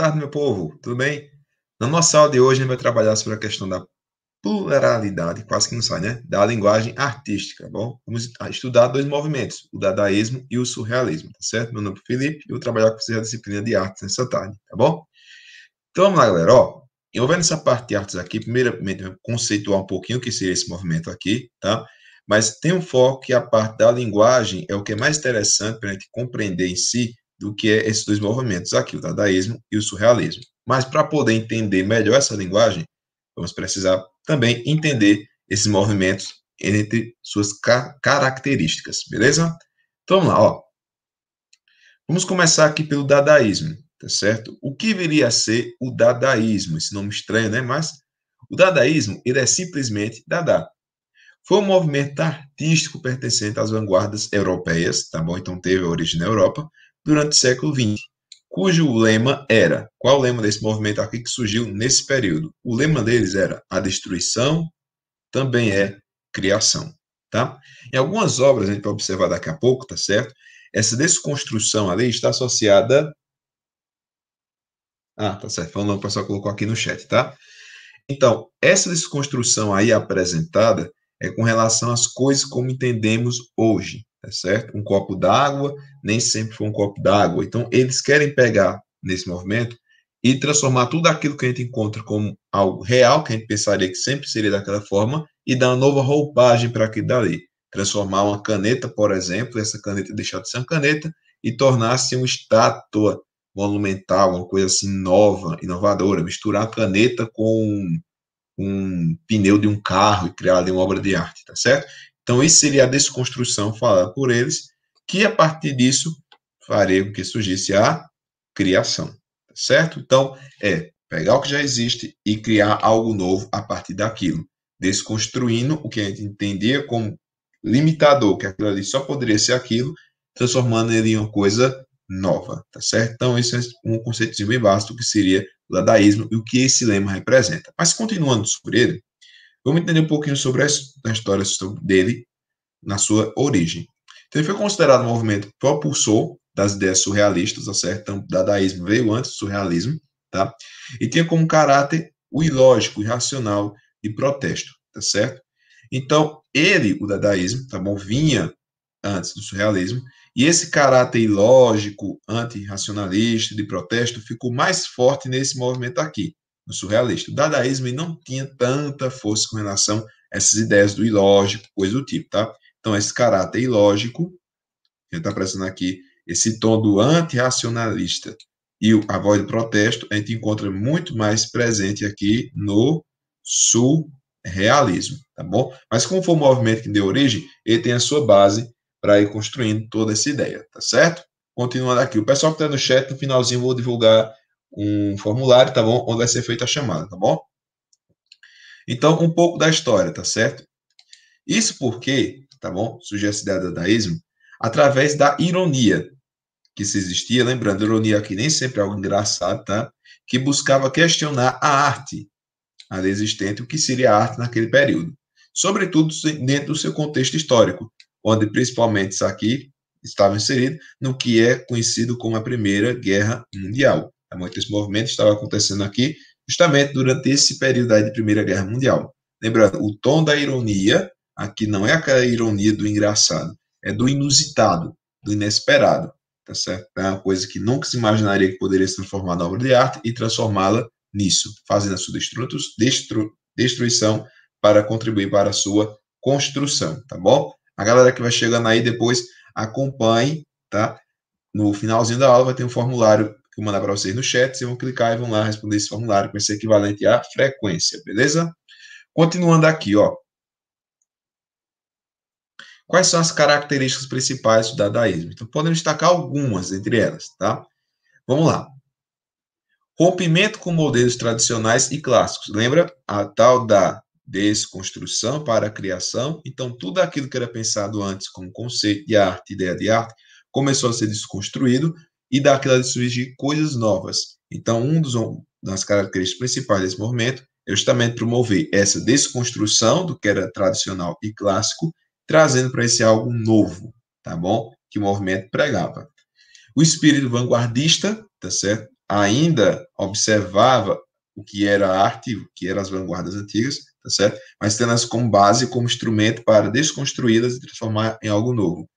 tarde, meu povo. Tudo bem? Na nossa aula de hoje, a gente vai trabalhar sobre a questão da pluralidade, quase que não sai, né? Da linguagem artística, tá bom? Vamos estudar dois movimentos, o dadaísmo e o surrealismo, tá certo? Meu nome é Felipe e eu vou trabalhar com vocês a disciplina de artes nessa tarde, tá bom? Então, vamos lá, galera, ó. Eu vou nessa parte de artes aqui, primeiramente, conceituar um pouquinho o que seria esse movimento aqui, tá? Mas tem um foco que a parte da linguagem é o que é mais interessante para a gente compreender em si, do que é esses dois movimentos aqui, o dadaísmo e o surrealismo. Mas para poder entender melhor essa linguagem, vamos precisar também entender esses movimentos entre suas ca características, beleza? Então vamos lá, ó. Vamos começar aqui pelo dadaísmo, tá certo? O que viria a ser o dadaísmo? Esse nome estranho, né? Mas o dadaísmo, ele é simplesmente Dada. Foi um movimento artístico pertencente às vanguardas europeias, tá bom? Então teve a origem na Europa, durante o século XX, cujo lema era. Qual o lema desse movimento aqui que surgiu nesse período? O lema deles era a destruição também é criação, tá? Em algumas obras, a gente vai observar daqui a pouco, tá certo? Essa desconstrução ali está associada. Ah, tá certo. Falando, o pessoal colocou aqui no chat, tá? Então, essa desconstrução aí apresentada é com relação às coisas como entendemos hoje é certo? Um copo d'água nem sempre foi um copo d'água. Então, eles querem pegar nesse movimento e transformar tudo aquilo que a gente encontra como algo real, que a gente pensaria que sempre seria daquela forma, e dar uma nova roupagem para aquilo dali. Transformar uma caneta, por exemplo, essa caneta deixar de ser uma caneta e tornar-se uma estátua monumental, uma coisa assim nova, inovadora. Misturar a caneta com um pneu de um carro e criar ali uma obra de arte, tá certo? Então, isso seria a desconstrução falada por eles, que a partir disso faria com que surgisse a criação, tá certo? Então, é pegar o que já existe e criar algo novo a partir daquilo, desconstruindo o que a gente entendia como limitador, que aquilo ali só poderia ser aquilo, transformando ele em uma coisa nova, tá certo? Então, esse é um conceito bem básico que seria o dadaísmo e o que esse lema representa. Mas, continuando sobre ele, Vamos entender um pouquinho sobre a história dele na sua origem. Então, ele foi considerado um movimento propulsor das ideias surrealistas, tá certo? Então, dadaísmo veio antes do surrealismo, tá? E tinha como caráter o ilógico, irracional e protesto, tá certo? Então, ele, o dadaísmo, tá bom, vinha antes do surrealismo, e esse caráter ilógico, antirracionalista, de protesto, ficou mais forte nesse movimento aqui no surrealista. O dadaísmo não tinha tanta força com relação a essas ideias do ilógico, coisa do tipo, tá? Então, esse caráter ilógico, a gente está prestando aqui esse tom do antirracionalista e a voz do protesto, a gente encontra muito mais presente aqui no surrealismo, tá bom? Mas como foi o movimento que deu origem, ele tem a sua base para ir construindo toda essa ideia, tá certo? Continuando aqui, o pessoal que está no chat, no finalzinho vou divulgar um formulário, tá bom? Onde vai ser feita a chamada, tá bom? Então, um pouco da história, tá certo? Isso porque, tá bom? Surgiu essa ideia do dadaísmo através da ironia que se existia, lembrando, ironia aqui nem sempre é algo engraçado, tá? Que buscava questionar a arte, a existente, o que seria a arte naquele período. Sobretudo dentro do seu contexto histórico, onde principalmente isso aqui estava inserido no que é conhecido como a Primeira Guerra Mundial. Muito esse movimento estava acontecendo aqui justamente durante esse período aí de Primeira Guerra Mundial. Lembrando, o tom da ironia aqui não é aquela ironia do engraçado, é do inusitado, do inesperado, tá certo? É uma coisa que nunca se imaginaria que poderia se transformar na obra de arte e transformá-la nisso, fazendo a sua destru destruição para contribuir para a sua construção, tá bom? A galera que vai chegando aí depois acompanhe, tá? No finalzinho da aula vai ter um formulário Vou mandar para vocês no chat. Vocês vão clicar e vão lá responder esse formulário com esse equivalente à frequência, beleza? Continuando aqui, ó. Quais são as características principais do dadaísmo? Então, podemos destacar algumas entre elas, tá? Vamos lá. Rompimento com modelos tradicionais e clássicos. Lembra? A tal da desconstrução para a criação. Então, tudo aquilo que era pensado antes como conceito de arte, ideia de arte, começou a ser desconstruído e dá aquela de surgir coisas novas. Então, um dos das características principais desse movimento é justamente promover essa desconstrução do que era tradicional e clássico, trazendo para esse algo novo, tá bom? Que o movimento pregava. O espírito vanguardista, tá certo? Ainda observava o que era a arte, o que eram as vanguardas antigas, tá certo? Mas tendo-as como base, como instrumento para desconstruí-las e transformar em algo novo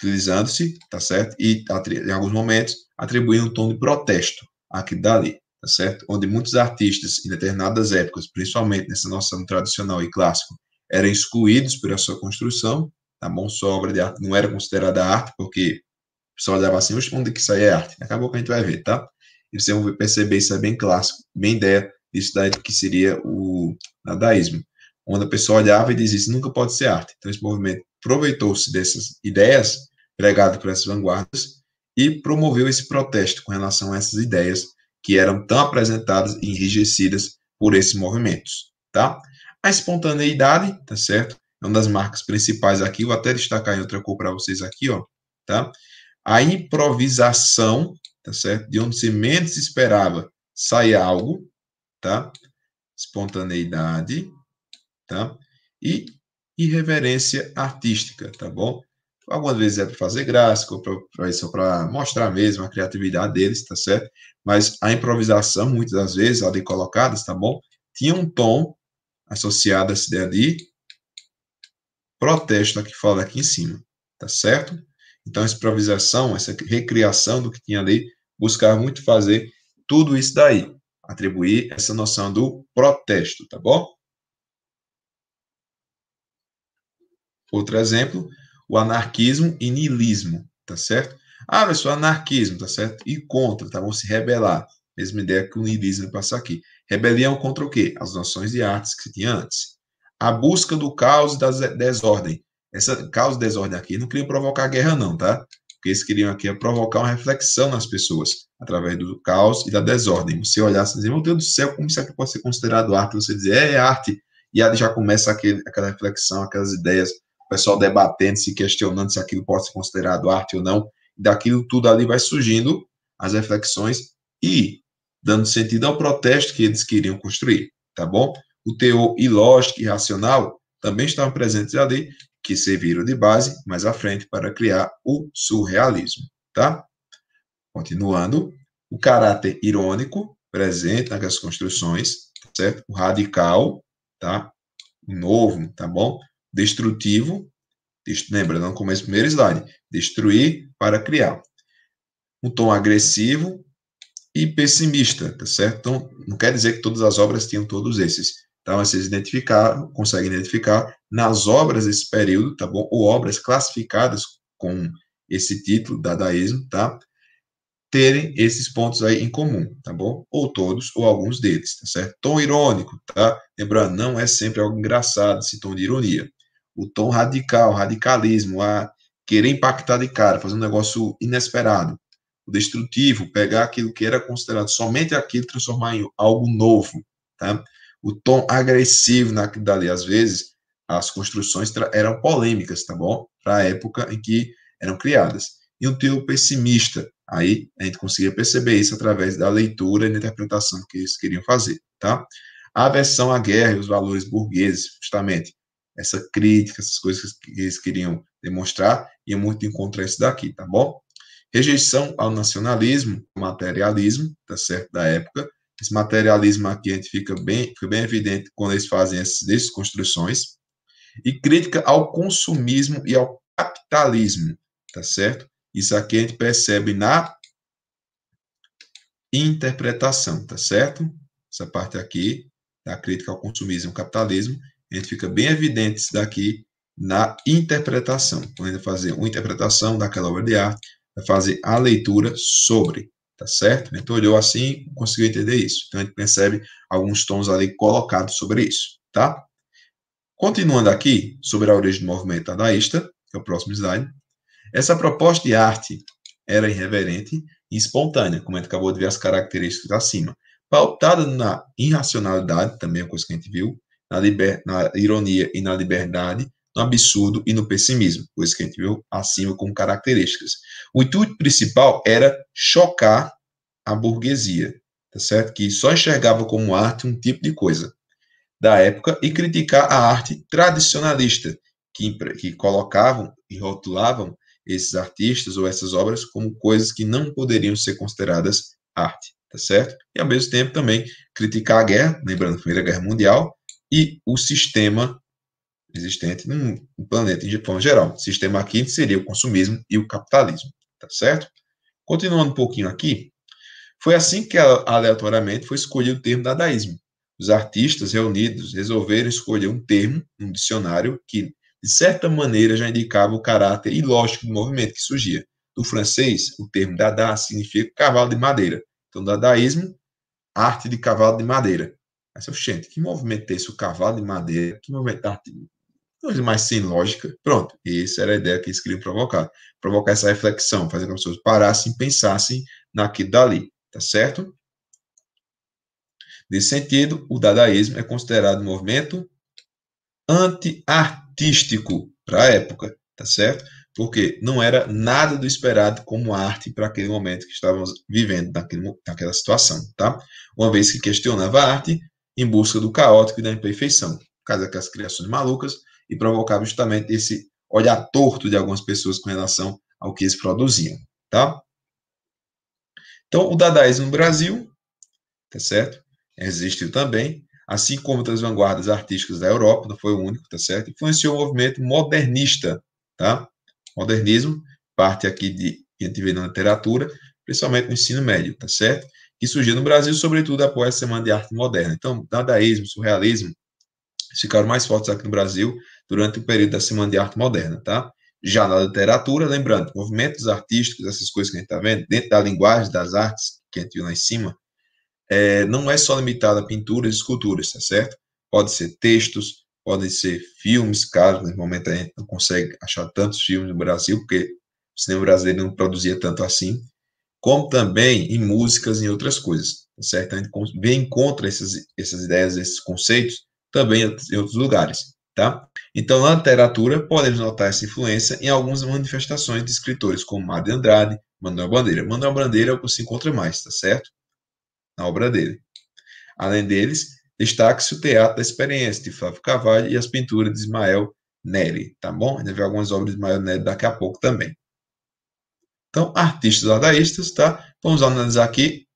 utilizando-se, tá certo? E em alguns momentos atribuindo um tom de protesto aqui dali, tá certo? Onde muitos artistas em determinadas épocas, principalmente nessa noção tradicional e clássico, eram excluídos pela sua construção, tá bom? Sua obra de arte não era considerada arte porque só olhava assim, onde que isso aí é arte? Acabou que a gente vai ver, tá? E você vai perceber, isso é bem clássico, bem ideia disso daí que seria o nadaísmo, onde a pessoa olhava e dizia, isso nunca pode ser arte. Então, esse movimento aproveitou-se dessas ideias pregadas por essas vanguardas e promoveu esse protesto com relação a essas ideias que eram tão apresentadas e enrijecidas por esses movimentos, tá? A espontaneidade, tá certo? É uma das marcas principais aqui, vou até destacar em outra cor para vocês aqui, ó, tá? A improvisação, tá certo? De onde se menos esperava sair algo, tá? Espontaneidade, tá? E e reverência artística, tá bom? Algumas vezes é para fazer graça, ou para isso, para mostrar mesmo a criatividade deles, tá certo? Mas a improvisação, muitas das vezes, ali colocadas, tá bom? Tinha um tom associado a essa ideia de protesto aqui, fala aqui em cima, tá certo? Então, essa improvisação, essa recriação do que tinha ali, buscar muito fazer tudo isso daí, atribuir essa noção do protesto, tá bom? Outro exemplo, o anarquismo e niilismo, tá certo? Ah, mas só anarquismo, tá certo? E contra, tá? Vão se rebelar. Mesma ideia que o niilismo passar aqui. Rebelião contra o quê? As noções de artes que tinha antes. A busca do caos e da desordem. Essa caos e desordem aqui não queria provocar guerra, não, tá? O que eles queriam aqui é provocar uma reflexão nas pessoas, através do caos e da desordem. Você olhar e assim, dizer, meu Deus do céu, como isso aqui pode ser considerado arte? Você dizer, é, é arte. E aí já começa aquele, aquela reflexão, aquelas ideias o pessoal debatendo, se questionando se aquilo pode ser considerado arte ou não. Daquilo tudo ali vai surgindo as reflexões e dando sentido ao protesto que eles queriam construir, tá bom? O teor ilógico e racional também estavam presentes ali, que serviram de base mais à frente para criar o surrealismo, tá? Continuando, o caráter irônico presente nas construções, certo? O radical, tá? O novo, tá bom? destrutivo, lembrando começo do primeiro slide, destruir para criar. Um tom agressivo e pessimista, tá certo? Então, não quer dizer que todas as obras tinham todos esses. Tá? Então, Mas vocês identificaram, conseguem identificar nas obras desse período, tá bom? Ou obras classificadas com esse título, dadaísmo, tá? terem esses pontos aí em comum, tá bom? Ou todos, ou alguns deles, tá certo? Tom irônico, tá? Lembrando, não é sempre algo engraçado esse tom de ironia, o tom radical, radicalismo, a querer impactar de cara, fazer um negócio inesperado, o destrutivo, pegar aquilo que era considerado somente aquilo, transformar em algo novo, tá? O tom agressivo naquilo dali, às vezes, as construções eram polêmicas, tá bom? Para a época em que eram criadas. E um teu pessimista, aí a gente conseguia perceber isso através da leitura e da interpretação que eles queriam fazer, tá? A aversão à guerra e os valores burgueses, justamente, essa crítica, essas coisas que eles queriam demonstrar, ia muito encontrar isso daqui, tá bom? Rejeição ao nacionalismo, materialismo, tá certo, da época. Esse materialismo aqui a gente fica bem, fica bem evidente quando eles fazem essas desconstruções. E crítica ao consumismo e ao capitalismo, tá certo? Isso aqui a gente percebe na interpretação, tá certo? Essa parte aqui da crítica ao consumismo e ao capitalismo a gente fica bem evidente isso daqui na interpretação. Quando então, a gente vai fazer uma interpretação daquela obra de arte, vai fazer a leitura sobre, tá certo? Então, olhou assim, conseguiu entender isso. Então, a gente percebe alguns tons ali colocados sobre isso, tá? Continuando aqui, sobre a origem do movimento dadaísta, que é o próximo slide, essa proposta de arte era irreverente e espontânea, como a gente acabou de ver as características acima. Pautada na irracionalidade, também é uma coisa que a gente viu, na, liber, na ironia e na liberdade, no absurdo e no pessimismo, coisa que a gente viu acima como características. O intuito principal era chocar a burguesia, tá certo? Que só enxergava como arte um tipo de coisa da época e criticar a arte tradicionalista, que, que colocavam e rotulavam esses artistas ou essas obras como coisas que não poderiam ser consideradas arte, tá certo? E ao mesmo tempo também criticar a guerra, lembrando a Primeira Guerra Mundial, e o sistema existente no planeta em forma geral. O sistema aqui seria o consumismo e o capitalismo, tá certo? Continuando um pouquinho aqui, foi assim que aleatoriamente foi escolhido o termo dadaísmo. Os artistas reunidos resolveram escolher um termo, um dicionário, que de certa maneira já indicava o caráter ilógico do movimento que surgia. Do francês, o termo dada significa cavalo de madeira. Então, dadaísmo, arte de cavalo de madeira. Aí eu, gente, que movimento é esse O cavalo de madeira, que movimento é artigo? Coisa mais sem lógica. Pronto, e essa era a ideia que eles queriam provocar. Provocar essa reflexão, fazer com que as pessoas parassem, pensassem naquilo dali, tá certo? Nesse sentido, o dadaísmo é considerado um movimento anti-artístico para a época, tá certo? Porque não era nada do esperado como arte para aquele momento que estávamos vivendo naquele, naquela situação, tá? Uma vez que questionava a arte, em busca do caótico e da imperfeição, caso aquelas criações malucas, e provocava justamente esse olhar torto de algumas pessoas com relação ao que eles produziam, tá? Então, o dadaísmo no Brasil, tá certo? Existiu também, assim como outras vanguardas artísticas da Europa, não foi o único, tá certo? Influenciou o movimento modernista, tá? Modernismo parte aqui de que a gente vê na literatura, principalmente no ensino médio, tá certo? que surgiu no Brasil, sobretudo após a Semana de Arte Moderna. Então, dadaísmo, surrealismo, ficaram mais fortes aqui no Brasil durante o período da Semana de Arte Moderna, tá? Já na literatura, lembrando, movimentos artísticos, essas coisas que a gente está vendo, dentro da linguagem das artes, que a gente viu lá em cima, é, não é só limitado a pinturas e esculturas, tá certo? Pode ser textos, podem ser filmes, caros, né, no momento a gente não consegue achar tantos filmes no Brasil, porque o cinema brasileiro não produzia tanto assim, como também em músicas e em outras coisas, tá certo? A gente vem encontra essas, essas ideias, esses conceitos, também em outros lugares, tá? Então, na literatura, podemos notar essa influência em algumas manifestações de escritores como Mário Andrade, Manuel Bandeira. Manuel Bandeira é o que se encontra mais, tá certo? Na obra dele. Além deles, destaque-se o Teatro da Experiência, de Flávio Carvalho, e as pinturas de Ismael Nery, tá bom? A gente vai ver algumas obras de Ismael Nery daqui a pouco também. Então, artistas dadaístas, tá? Vamos analisar aqui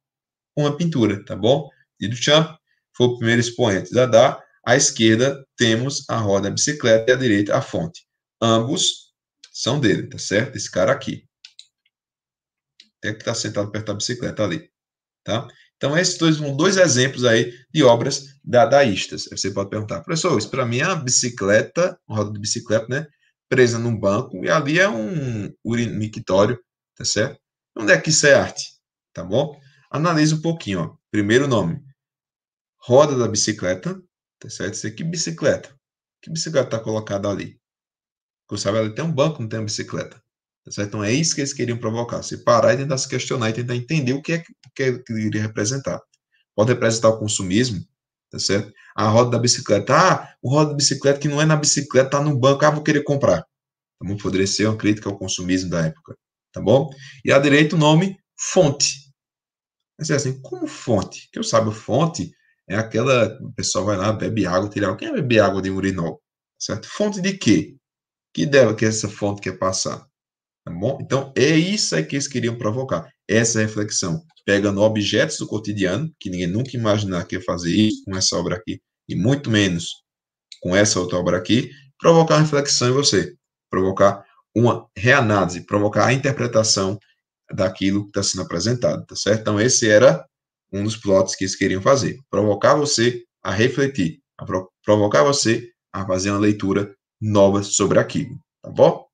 uma pintura, tá bom? E Duchamp foi o primeiro expoente Dada. À esquerda temos a roda da bicicleta e à direita a fonte. Ambos são dele, tá certo? Esse cara aqui. Até que está sentado perto da bicicleta ali, tá? Então, esses dois são dois exemplos aí de obras dadaístas. você pode perguntar, professor, isso para mim é uma bicicleta, uma roda de bicicleta, né? Presa num banco, e ali é um urinictório, tá certo? Onde é que isso é arte? Tá bom? Analise um pouquinho, ó. Primeiro nome. Roda da bicicleta, tá certo? Isso aqui, bicicleta. Que bicicleta tá colocada ali? Porque sabe, ali tem um banco, não tem uma bicicleta. Tá certo? Então é isso que eles queriam provocar. Se parar e tentar se questionar e tentar entender o que é que, ele é iria representar. Pode representar o consumismo, tá certo? A roda da bicicleta. Ah, o roda da bicicleta que não é na bicicleta, tá no banco. Ah, vou querer comprar. Então, poderia ser uma crítica ao consumismo da época tá bom? E à direita o nome fonte. Mas é assim, como fonte? Que eu saiba, fonte é aquela. O pessoal vai lá, bebe água, tira água. Quem é beber água de urinol? Tá certo? Fonte de quê? Que deve que essa fonte quer passar? Tá bom? Então, é isso aí que eles queriam provocar. Essa reflexão. Pegando objetos do cotidiano, que ninguém nunca imaginar que ia fazer isso com essa obra aqui, e muito menos com essa outra obra aqui, provocar reflexão em você. Provocar uma reanálise, provocar a interpretação daquilo que está sendo apresentado, tá certo? Então, esse era um dos plots que eles queriam fazer, provocar você a refletir, a provocar você a fazer uma leitura nova sobre aquilo, tá bom?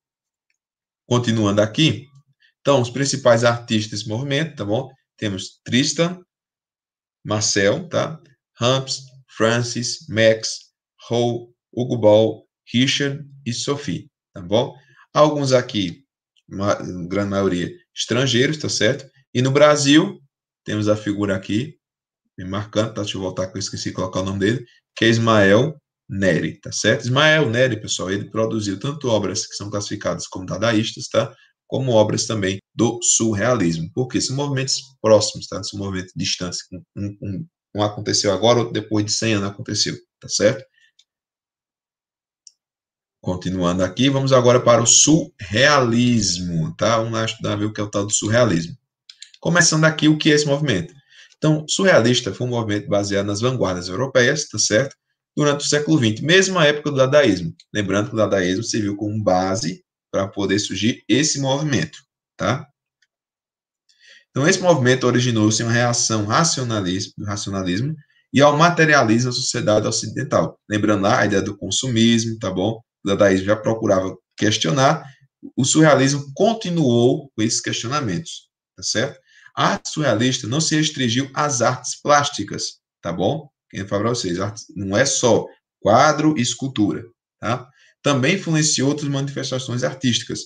Continuando aqui, então, os principais artistas desse movimento, tá bom? Temos Tristan, Marcel, tá? Humps, Francis, Max, Ho, Hugo Ball, Richard e Sophie, tá bom? alguns aqui, uma grande maioria, estrangeiros, tá certo? E no Brasil, temos a figura aqui, me marcando, tá? Deixa eu voltar que eu esqueci de colocar o nome dele, que é Ismael Neri, tá certo? Ismael Neri, pessoal, ele produziu tanto obras que são classificadas como dadaístas, tá? Como obras também do surrealismo, porque são movimentos próximos, tá? São movimentos distantes, um, um, um aconteceu agora, outro depois de 100 anos aconteceu, tá certo? Continuando aqui, vamos agora para o surrealismo, tá? Vamos lá estudar ver o que é o tal do surrealismo. Começando aqui, o que é esse movimento? Então, surrealista foi um movimento baseado nas vanguardas europeias, tá certo? Durante o século XX, mesma época do dadaísmo. Lembrando que o dadaísmo serviu como base para poder surgir esse movimento, tá? Então, esse movimento originou-se em uma reação racionalismo, racionalismo e ao materialismo da sociedade ocidental. Lembrando lá a ideia do consumismo, tá bom? Dadaísmo já procurava questionar, o surrealismo continuou com esses questionamentos, tá certo? A arte surrealista não se restringiu às artes plásticas, tá bom? Quem fala para vocês, não é só quadro e escultura, tá? Também influenciou outras manifestações artísticas,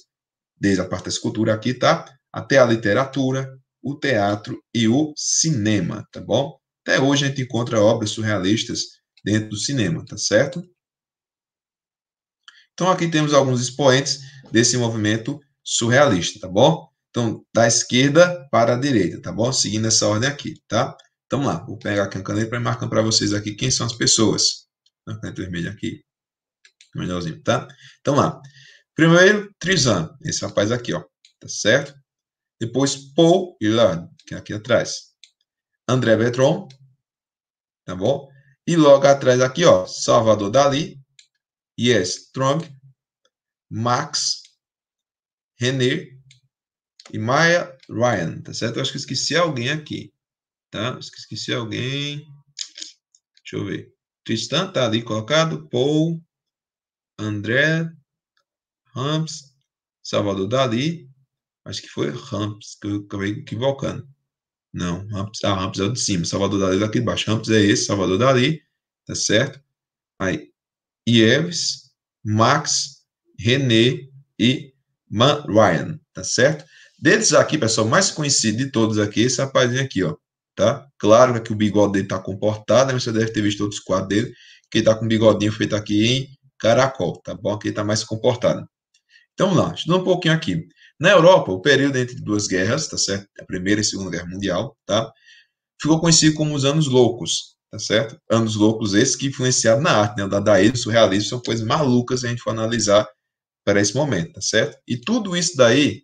desde a parte da escultura aqui, tá? Até a literatura, o teatro e o cinema, tá bom? Até hoje a gente encontra obras surrealistas dentro do cinema, tá certo? Então, aqui temos alguns expoentes desse movimento surrealista, tá bom? Então, da esquerda para a direita, tá bom? Seguindo essa ordem aqui, tá? Então, lá, vou pegar aqui a caneta para marcar para vocês aqui quem são as pessoas. Na caneta vermelha aqui, melhorzinho, tá? Então, lá. Primeiro, Trizan, esse rapaz aqui, ó, tá certo? Depois, Paul Irland, que é aqui atrás. André Vetron. tá bom? E logo atrás aqui, ó, Salvador Dali, Yes, é Trump, Max, René e Maya Ryan, tá certo? Eu acho que esqueci alguém aqui, tá? Esqueci alguém. Deixa eu ver. Tristan tá ali colocado. Paul, André, Rams, Salvador Dali. Acho que foi Rams, que eu acabei equivocando. Não, Rams, ah, Rams é o de cima. Salvador Dali é daqui de baixo. Rams é esse, Salvador Dali, tá certo? Aí, Ieves, Max, René e Man Ryan, tá certo? Deles aqui, pessoal, mais conhecido de todos aqui, esse rapazinho aqui, ó, tá? Claro que o bigode dele tá comportado, mas né? você deve ter visto todos os quadros dele, que ele tá com o bigodinho feito aqui em caracol, tá bom? Aqui ele tá mais comportado. Então, vamos lá, estudando um pouquinho aqui. Na Europa, o período entre duas guerras, tá certo? A Primeira e a Segunda Guerra Mundial, tá? Ficou conhecido como os Anos Loucos, tá certo? Anos loucos esses que influenciaram na arte, né? O dadaísmo, o surrealismo são coisas malucas se a gente for analisar para esse momento, tá certo? E tudo isso daí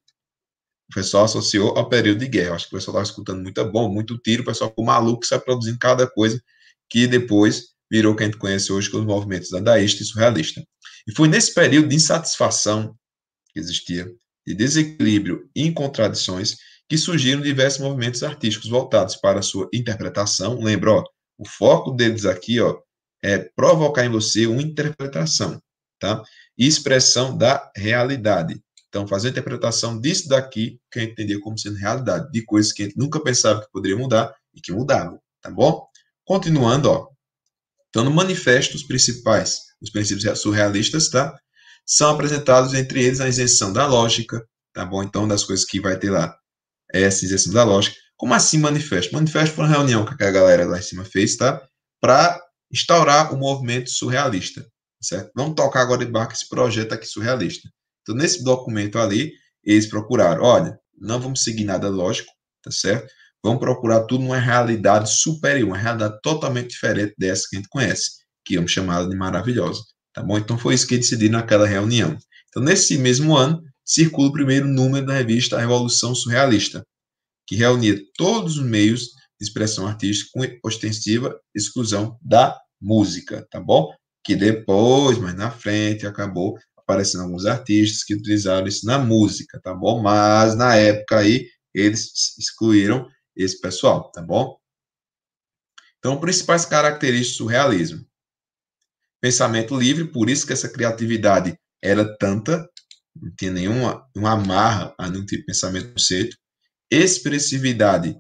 o pessoal associou ao período de guerra. Acho que o pessoal estava escutando muita é bomba, muito tiro, o pessoal ficou maluco, sai produzindo cada coisa que depois virou o que a gente conhece hoje com os movimentos dadaísta e surrealista. E foi nesse período de insatisfação que existia, de desequilíbrio e contradições, que surgiram diversos movimentos artísticos voltados para a sua interpretação. Lembra, ó, o foco deles aqui, ó, é provocar em você uma interpretação, tá? Expressão da realidade. Então, fazer a interpretação disso daqui, que a gente entendeu como sendo realidade, de coisas que a gente nunca pensava que poderia mudar e que mudavam, tá bom? Continuando, ó. Então, no manifesto, os principais, os princípios surrealistas, tá? São apresentados, entre eles, a isenção da lógica, tá bom? Então, das coisas que vai ter lá, é essa isenção da lógica. Como assim manifesto? Manifesto foi uma reunião que a galera lá em cima fez, tá? Para instaurar o movimento surrealista, certo? Vamos tocar agora de barco esse projeto aqui surrealista. Então, nesse documento ali, eles procuraram, olha, não vamos seguir nada lógico, tá certo? Vamos procurar tudo numa realidade superior, uma realidade totalmente diferente dessa que a gente conhece, que vamos chamá de maravilhosa, tá bom? Então, foi isso que decidiram naquela reunião. Então, nesse mesmo ano, circula o primeiro número da revista Revolução Surrealista, que reunia todos os meios de expressão artística com ostensiva exclusão da música, tá bom? Que depois, mais na frente, acabou aparecendo alguns artistas que utilizaram isso na música, tá bom? Mas na época aí eles excluíram esse pessoal, tá bom? Então, principais características do realismo. Pensamento livre, por isso que essa criatividade era tanta, não tinha nenhuma uma amarra a nenhum tipo de pensamento conceito expressividade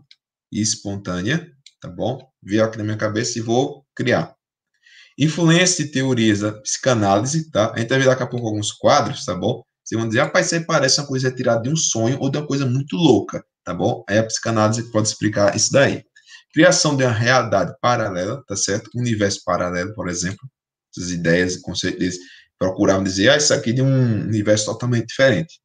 espontânea, tá bom? Veio aqui na minha cabeça e vou criar. Influência de teorias da psicanálise, tá? A gente vai ver daqui a pouco alguns quadros, tá bom? Vocês vão dizer, rapaz, isso aí parece uma coisa tirada de um sonho ou de uma coisa muito louca, tá bom? Aí a psicanálise pode explicar isso daí. Criação de uma realidade paralela, tá certo? Universo paralelo, por exemplo. Essas ideias e conceitos deles procuravam dizer, ah, isso aqui é de um universo totalmente diferente.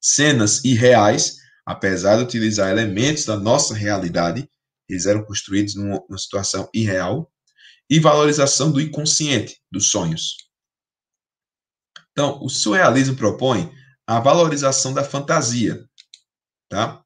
Cenas irreais, Apesar de utilizar elementos da nossa realidade, eles eram construídos numa, numa situação irreal, e valorização do inconsciente, dos sonhos. Então, o surrealismo propõe a valorização da fantasia, tá?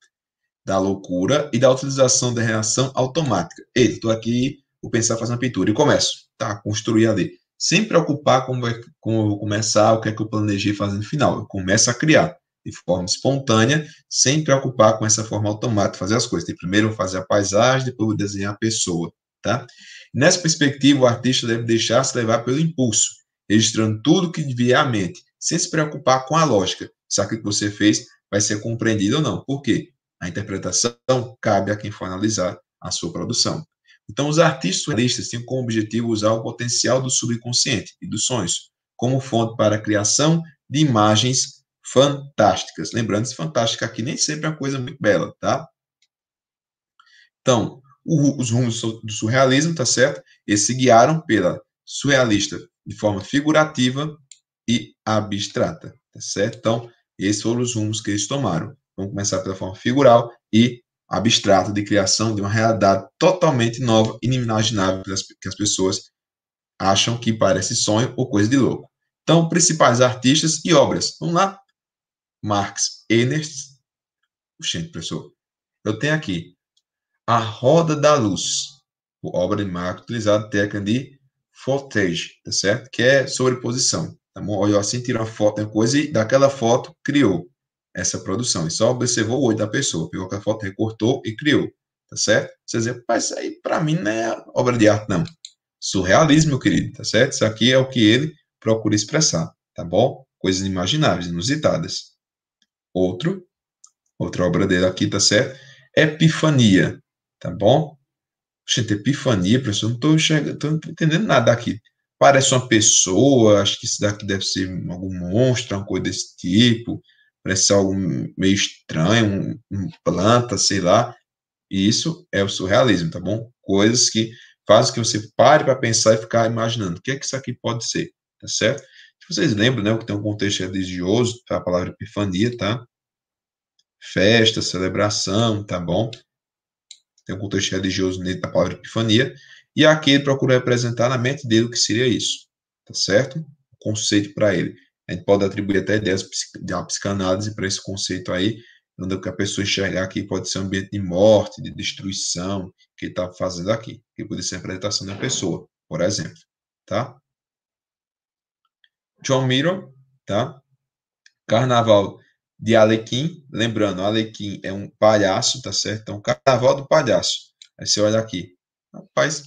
da loucura e da utilização da reação automática. Ei, estou aqui, vou pensar fazer uma pintura e começo, tá? Construir ali. Sem preocupar como, é, como eu vou começar, o que é que eu planejei fazer no final. Eu começo a criar de forma espontânea, sem preocupar com essa forma automática, de fazer as coisas. De primeiro fazer a paisagem, depois desenhar a pessoa, tá? Nessa perspectiva, o artista deve deixar se levar pelo impulso, registrando tudo que vier à mente, sem se preocupar com a lógica, se aquilo que você fez vai ser compreendido ou não. Por quê? A interpretação cabe a quem for analisar a sua produção. Então, os artistas realistas têm como objetivo usar o potencial do subconsciente e dos sonhos como fonte para a criação de imagens fantásticas. Lembrando, se fantástica aqui nem sempre é uma coisa muito bela, tá? Então, o, os rumos do surrealismo, tá certo? Eles se guiaram pela surrealista de forma figurativa e abstrata, tá certo? Então, esses foram os rumos que eles tomaram. Vamos começar pela forma figural e abstrata de criação de uma realidade totalmente nova, inimaginável que as pessoas acham que parece sonho ou coisa de louco. Então, principais artistas e obras. Vamos lá? Marx Ernest. Oxente, professor. Eu tenho aqui A Roda da Luz, obra de Marx utilizada técnica de Fortege, tá certo? Que é sobreposição. Tá bom? Olhou assim, tira uma foto é uma coisa e daquela foto criou essa produção. E só observou o olho da pessoa, pegou aquela foto, recortou e criou, tá certo? Você dizer, mas isso aí para mim não é obra de arte, não. Surrealismo, meu querido, tá certo? Isso aqui é o que ele procura expressar, tá bom? Coisas imaginárias, inusitadas outro, outra obra dele aqui, tá certo? Epifania, tá bom? Gente, epifania, professor, não estou enxergando, não entendendo nada aqui. Parece uma pessoa, acho que isso daqui deve ser algum monstro, alguma coisa desse tipo. Parece algo meio estranho, um, um planta, sei lá. E isso é o surrealismo, tá bom? Coisas que fazem que você pare para pensar e ficar imaginando o que é que isso aqui pode ser, tá certo? vocês lembram, né, que tem um contexto religioso, a palavra epifania, tá? Festa, celebração, tá bom? Tem um contexto religioso dentro da palavra epifania, e aqui ele procura representar na mente dele o que seria isso, tá certo? O conceito para ele. A gente pode atribuir até ideias de uma psicanálise para esse conceito aí, onde a pessoa enxergar aqui pode ser um ambiente de morte, de destruição, que ele está fazendo aqui, que pode ser a apresentação da pessoa, por exemplo, tá? John Mirror, tá? Carnaval de Alequim, lembrando, Alequim é um palhaço, tá certo? Então, Carnaval do Palhaço. Aí você olha aqui, rapaz,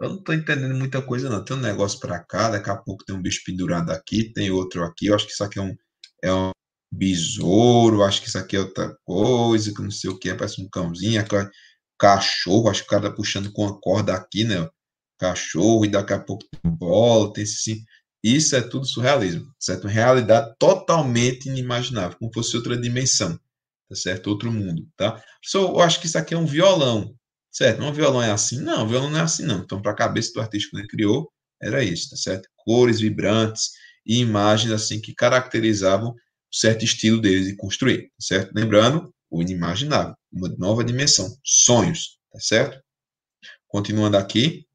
eu não tô entendendo muita coisa não. Tem um negócio para cá, daqui a pouco tem um bicho pendurado aqui, tem outro aqui. Eu acho que isso aqui é um, é um besouro, acho que isso aqui é outra coisa, que não sei o que, é, parece um cãozinho, aquela, cachorro, acho que o cara tá puxando com a corda aqui, né? Cachorro, e daqui a pouco tem bola, tem assim. Isso é tudo surrealismo, certo? realidade totalmente inimaginável, como fosse outra dimensão, tá certo? Outro mundo, tá? eu acho que isso aqui é um violão, certo? Um violão é assim? Não, um violão não é assim, não. Então, para a cabeça do artista, que ele criou, era isso, tá certo? Cores vibrantes e imagens, assim, que caracterizavam certo estilo deles de construir, tá certo? Lembrando, o inimaginável, uma nova dimensão, sonhos, tá certo? Continuando aqui,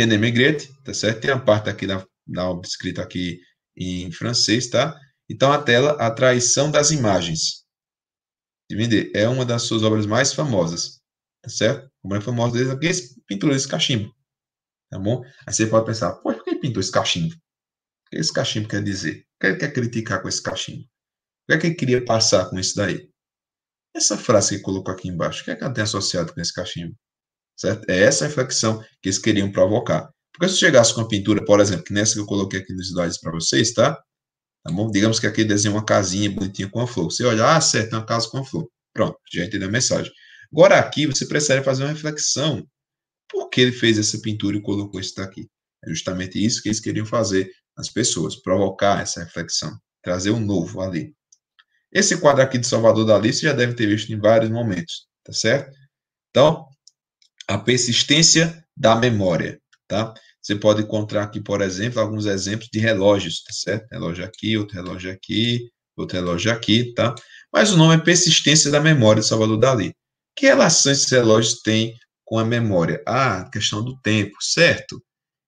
René Maigret, tá certo? Tem a parte aqui da, da escrita aqui em francês, tá? Então, a tela A Traição das Imagens. De é uma das suas obras mais famosas, tá certo? Como é famosa deles é pintou esse cachimbo, tá bom? Aí você pode pensar, poxa, por que ele pintou esse cachimbo? O que esse cachimbo quer dizer? O que ele quer criticar com esse cachimbo? O que é que ele queria passar com isso daí? Essa frase que ele colocou aqui embaixo, o que é que ela tem associado com esse cachimbo? Certo? É essa reflexão que eles queriam provocar. Porque se chegasse com a pintura, por exemplo, que nessa que eu coloquei aqui nos slides para vocês, tá? tá bom? Digamos que aqui desenha uma casinha bonitinha com a flor. Você olha, ah, certo, é uma casa com a flor. Pronto, já entendeu a mensagem. Agora aqui você precisa fazer uma reflexão. Por que ele fez essa pintura e colocou isso daqui? É justamente isso que eles queriam fazer nas pessoas, provocar essa reflexão, trazer um novo ali. Esse quadro aqui de Salvador Dali você já deve ter visto em vários momentos, tá certo? Então, a persistência da memória, tá? Você pode encontrar aqui, por exemplo, alguns exemplos de relógios, tá certo? Relógio aqui, outro relógio aqui, outro relógio aqui, tá? Mas o nome é persistência da memória de Salvador Dali. Que relação esses relógios têm com a memória? Ah, questão do tempo, certo?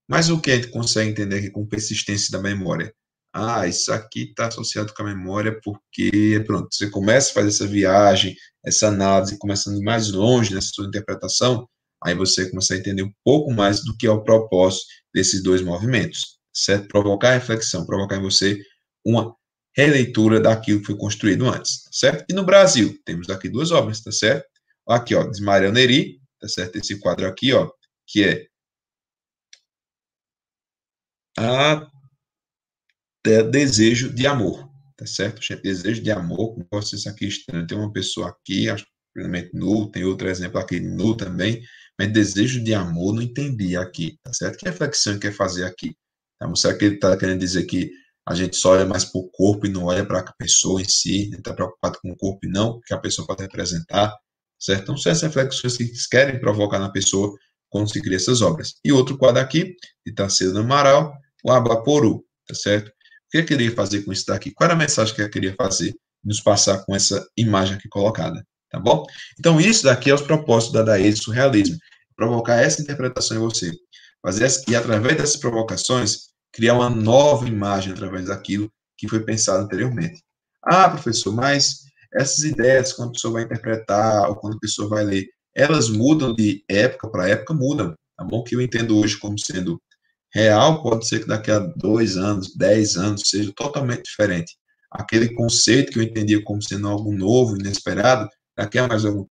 Mas o que a gente consegue entender aqui com persistência da memória? Ah, isso aqui está associado com a memória porque, pronto, você começa a fazer essa viagem, essa análise, começando mais longe nessa sua interpretação, Aí você começa a entender um pouco mais do que é o propósito desses dois movimentos, certo? Provocar reflexão, provocar em você uma releitura daquilo que foi construído antes, tá certo? E no Brasil, temos aqui duas obras, tá certo? Aqui, ó, de Mariano Neri, tá certo? Esse quadro aqui, ó, que é até desejo de amor, tá certo? Desejo de amor, como vocês aqui estão, tem uma pessoa aqui, acho que é nu, tem outro exemplo aqui nu também, mas desejo de amor não entendi aqui, tá certo? Que reflexão que quer fazer aqui? Não tá Será que ele está querendo dizer que a gente só olha mais para o corpo e não olha para a pessoa em si, está preocupado com o corpo e não, que a pessoa pode representar, certo? Então, são essas reflexões que querem provocar na pessoa quando se cria essas obras. E outro quadro aqui, de Tarsila Amaral, o Abaporu, tá certo? O que eu é queria fazer com isso daqui? Qual era a mensagem que eu queria fazer, nos passar com essa imagem aqui colocada, tá bom? Então, isso daqui é os propósitos da do Surrealismo provocar essa interpretação em você. Fazer essa, e através dessas provocações, criar uma nova imagem através daquilo que foi pensado anteriormente. Ah, professor, mas essas ideias, quando a pessoa vai interpretar ou quando a pessoa vai ler, elas mudam de época para época, mudam. Tá bom? O que eu entendo hoje como sendo real, pode ser que daqui a dois anos, dez anos, seja totalmente diferente. Aquele conceito que eu entendia como sendo algo novo, inesperado, daqui a mais algum